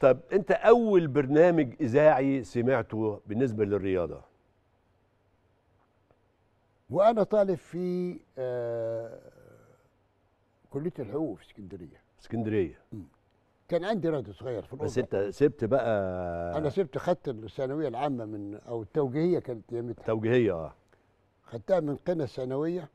طب انت اول برنامج اذاعي سمعته بالنسبه للرياضه وانا طالب في آه كليه الحقوق في اسكندريه اسكندريه كان عندي راديو صغير في الأوضة. بس انت سبت بقى انا سبت خدت الثانويه العامه من او التوجيهيه كانت يمتها توجيهيه اه خدتها من قنا الثانويه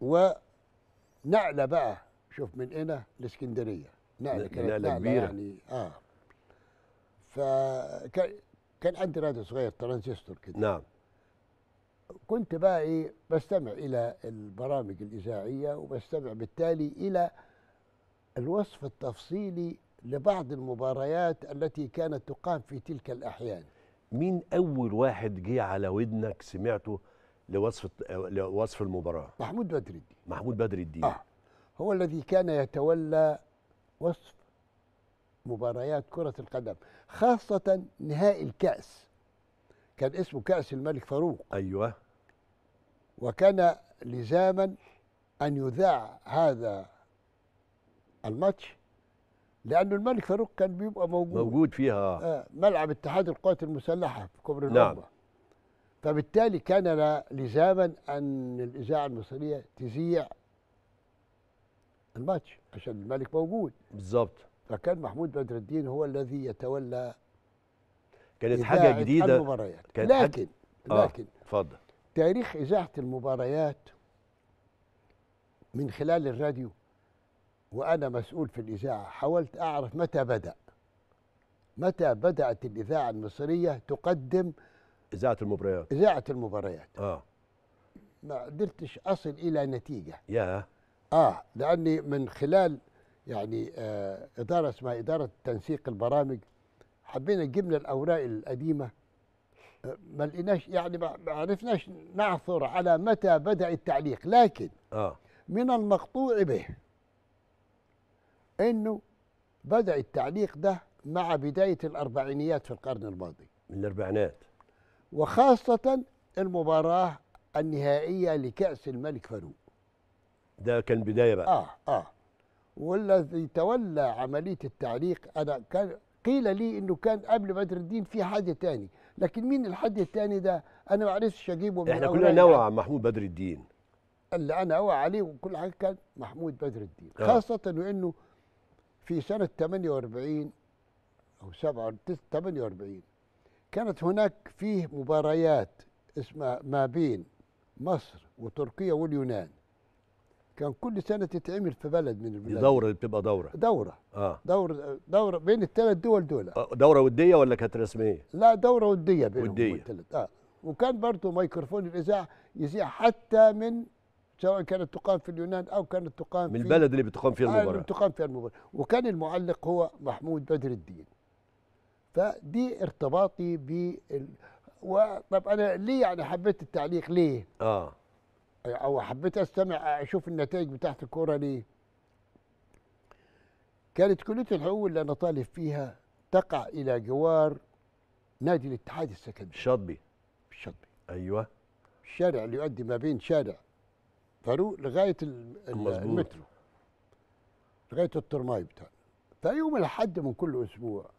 ونقله بقى شوف من هنا لاسكندريه نقله كانت نقله كبيره يعني اه فكان كان عندي راديو صغير ترانزستور كده نعم كنت بقى ايه بستمع الى البرامج الاذاعيه وبستمع بالتالي الى الوصف التفصيلي لبعض المباريات التي كانت تقام في تلك الاحيان مين اول واحد جه على ودنك سمعته لوصف لوصف المباراه محمود بدر الدين محمود بدر الدين آه. هو الذي كان يتولى وصف مباريات كرة القدم خاصة نهائي الكأس كان اسمه كأس الملك فاروق أيوة وكان لزاما أن يذاع هذا الماتش لأنه الملك فاروق كان بيبقى موجود موجود فيها آه ملعب اتحاد القوات المسلحة في كبر نعم. فبالتالي كان لزاما أن الإذاعة المصرية تذيع الماتش عشان الملك موجود بالظبط فكان محمود بدر الدين هو الذي يتولى كانت حاجه جديده المباريات كانت لكن حاجة... لكن آه، اتفضل آه. تاريخ اذاعه المباريات من خلال الراديو وانا مسؤول في الاذاعه حاولت اعرف متى بدا متى بدات الاذاعه المصريه تقدم اذاعه المباريات اذاعه المباريات اه ما قدرتش اصل الى نتيجه ياه اه لاني من خلال يعني آه اداره اسمها اداره تنسيق البرامج حبينا جبنا الاوراق القديمه آه، ما لقيناش يعني ما عرفناش نعثر على متى بدا التعليق لكن آه. من المقطوع به انه بدا التعليق ده مع بدايه الاربعينيات في القرن الماضي من الاربعينات وخاصه المباراه النهائيه لكاس الملك فاروق ده كان بدايه بقى اه اه والذي تولى عمليه التعليق انا كان قيل لي انه كان قبل بدر الدين في حد تاني لكن مين الحد التاني ده انا ما عرفتش اجيبه من احنا كلنا نوع عن محمود بدر الدين اللي انا اوعى عليه وكل حاجه كان محمود بدر الدين آه. خاصه وانه في سنه 48 او 48 كانت هناك فيه مباريات اسمها ما بين مصر وتركيا واليونان كان كل سنه تتعمل في بلد من البلاد دوره بتبقى دوره دوره اه دوره دوره بين الثلاث دول دول آه، دوره وديه ولا كانت رسميه؟ لا دوره وديه بينهم وديه الثلاث اه وكان برضه ميكروفون الاذاعه يذيع حتى من سواء كانت تقام في اليونان او كانت تقام من في البلد اللي بتقام فيها آه، المباراه اللي بتقام فيها المباراه وكان المعلق هو محمود بدر الدين فدي ارتباطي ب و... طب انا ليه يعني حبيت التعليق ليه؟ اه او حبيت استمع اشوف النتائج بتاعت الكوره ليه كانت كليه الحقوق اللي انا طالب فيها تقع الى جوار نادي الاتحاد السكندري الشاطبي الشاطبي ايوه الشارع اللي يؤدي ما بين شارع فاروق لغايه المترو لغايه الترماي بتاعنا فيوم الاحد من كل اسبوع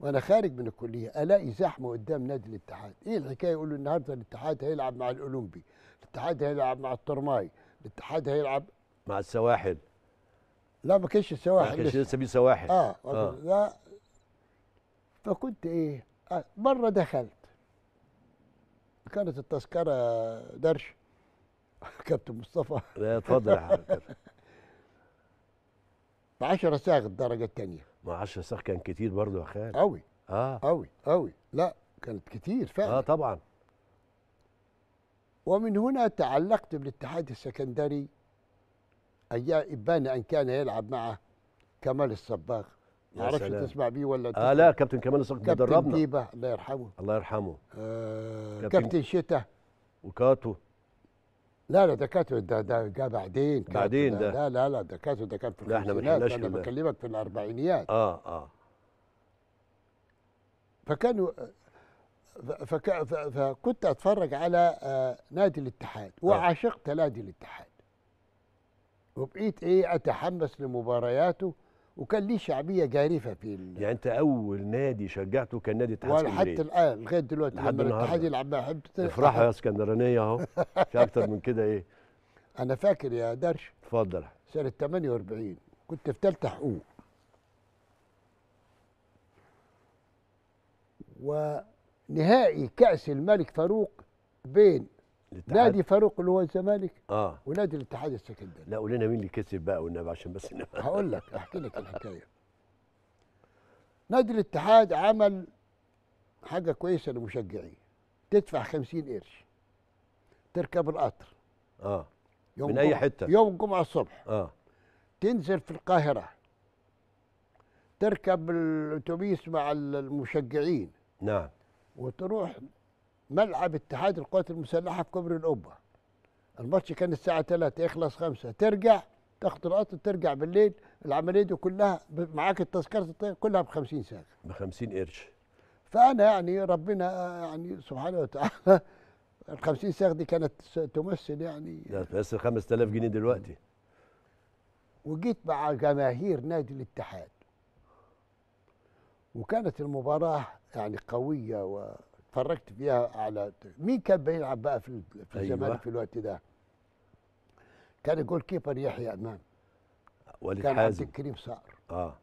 وانا خارج من الكليه الاقي زحمه قدام نادي الاتحاد ايه الحكايه يقولوا النهارده الاتحاد هيلعب مع الاولمبي الاتحاد هيلعب مع الترماي الاتحاد هيلعب مع السواحل لا ما كانش السواحل ما كانش لسه في سواحل اه, آه. لا فكنت ايه آه، مره دخلت كانت التذكره درش كابتن مصطفى لا اتفضل يا حضرتك ب 10 ساغ الدرجه الثانيه ما 10 ساغ كان كتير برضه يا خالد قوي اه قوي قوي لا كانت كتير فعلا اه طبعا ومن هنا تعلقت بالاتحاد السكندري أيام إبان أن كان يلعب معه كمال الصباغ ما اعرفش تسمع بيه ولا اه لا كابتن كمال الصباغ دربنا كابتن ديبه الله يرحمه الله يرحمه آه كابتن, كابتن شتا وكاتو لا لا ده كاتو ده ده جه بعدين بعدين ده, ده لا لا لا ده كاتو ده كان في لا احنا ما انا بكلمك في الاربعينيات اه اه فكانوا فكنت اتفرج على آه، نادي الاتحاد آه. وعشقت نادي الاتحاد وبقيت ايه اتحمس لمبارياته وكان ليه شعبيه جارفه في يعني انت اول نادي شجعته كان نادي اتحاد اسكندريه حتى الان لغايه دلوقتي لما الاتحاد يلعب مع حب افرحوا يا اسكندرانيه اهو في اكتر من كده ايه انا فاكر يا درش اتفضل سنه 48 كنت في ثالثه حقوق و نهائي كاس الملك فاروق بين الاتحاد. نادي فاروق اللي هو الزمالك اه ونادي الاتحاد السكندري لا قول لنا مين اللي كسب بقى والنبي عشان بس هقول لك احكي لك الحكايه نادي الاتحاد عمل حاجه كويسه لمشجعيه تدفع 50 قرش تركب القطر اه يوم من اي حته يوم الجمعه الصبح اه تنزل في القاهره تركب الاتوبيس مع المشجعين نعم وتروح ملعب اتحاد القوات المسلحه في كوبري القبه الماتش كان الساعه 3 يخلص 5 ترجع تاخد القطر ترجع بالليل العمليه دي كلها معاك التذكره كلها ب 50 ساعه ب 50 قرش فانا يعني ربنا يعني سبحانه وتعالى ال 50 ساعه دي كانت تمثل يعني ده بس 5000 جنيه دلوقتي وجيت مع جماهير نادي الاتحاد وكانت المباراه يعني قويه وتفرجت فيها على مين كان بيلعب بقى في, أيوة. الزمالك أيوة. في الوقت ده كان الجول كيبر يحيى امام وليد كان حازم. عبد الكريم صقر اه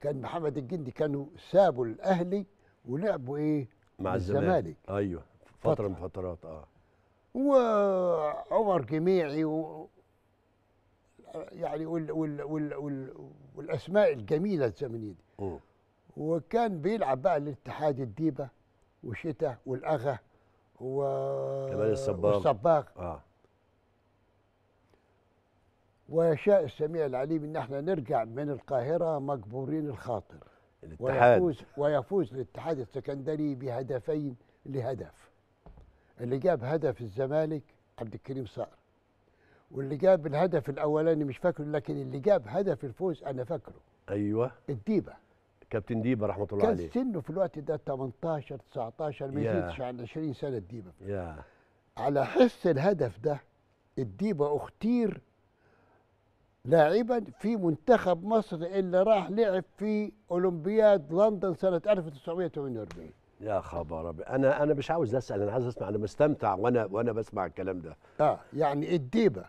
كان محمد الجندي كانوا سابوا الاهلي ولعبوا ايه مع الزمالك ايوه فتره, فترة. من فترات اه وعمر جميعي و يعني وال وال وال وال والاسماء الجميله الزمنيه دي وكان بيلعب بقى الاتحاد الديبه وشتا والاغا و كمال الصباغ والصباغ اه ويشاء السميع العليم ان احنا نرجع من القاهره مجبورين الخاطر الاتحاد ويفوز ويفوز الاتحاد السكندري بهدفين لهدف اللي جاب هدف الزمالك عبد الكريم صقر واللي جاب الهدف الاولاني مش فاكره لكن اللي جاب هدف الفوز انا فاكره ايوه الديبه كابتن ديبه رحمه الله كان عليه كان سنه في الوقت ده 18 19 ما يزيدش عن 20 سنه الديبه يا. على حس الهدف ده الديبه اختير لاعبا في منتخب مصر اللي راح لعب في اولمبياد لندن سنه 1948 يا خبر أبي. انا انا مش عاوز اسال انا عايز اسمع انا مستمتع وانا وانا بسمع الكلام ده اه يعني الديبه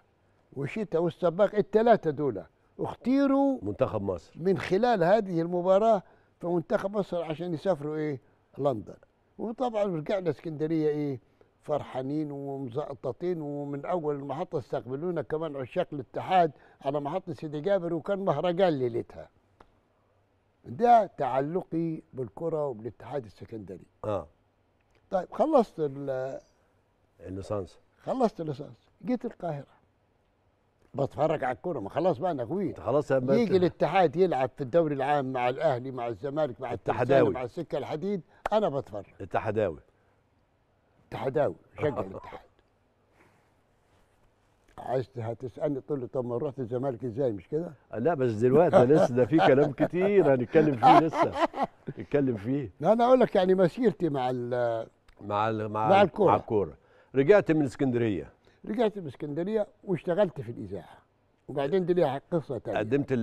وشيتا والسباق الثلاثه دول اختيروا منتخب مصر من خلال هذه المباراه في منتخب مصر عشان يسافروا ايه لندن وطبعا رجعنا اسكندريه ايه فرحانين ومزقططين ومن اول المحطه استقبلونا كمان عشاق الاتحاد على محطه سيدي جابر وكان مهرجان ليلتها ده تعلقي بالكره وبالاتحاد السكندري اه طيب خلصت الليسانس خلصت الليسانس جيت القاهره بتفرج على الكوره ما خلاص بقى انا كبير خلاص يجي الاتحاد يلعب في الدوري العام مع الاهلي مع الزمالك مع التحداوي مع السكه الحديد انا بتفرج التحداوي التحداوي شجع الاتحاد عايز هتسالني تقول لي طب ما رحت الزمالك ازاي مش كده؟ لا بس دلوقتي لسه ده في كلام كتير هنتكلم فيه لسه نتكلم فيه لا انا اقول لك يعني مسيرتي مع ال مع ال مع, مع الكوره مع الكوره رجعت من اسكندريه رجعت الاسكندريه واشتغلت في الاذاعه وبعدين دي ليها قصه تانية قدمت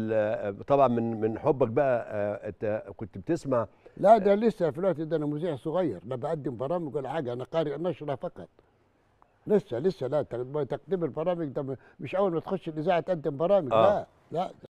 طبعا من من حبك بقى آه، انت كنت بتسمع لا ده لسه في الوقت ده انا مذيع صغير لا بقدم برامج ولا حاجه انا قارئ نشره فقط لسه لسه لا تقديم البرامج ده مش اول ما تخش الاذاعه تقدم برامج آه. لا لا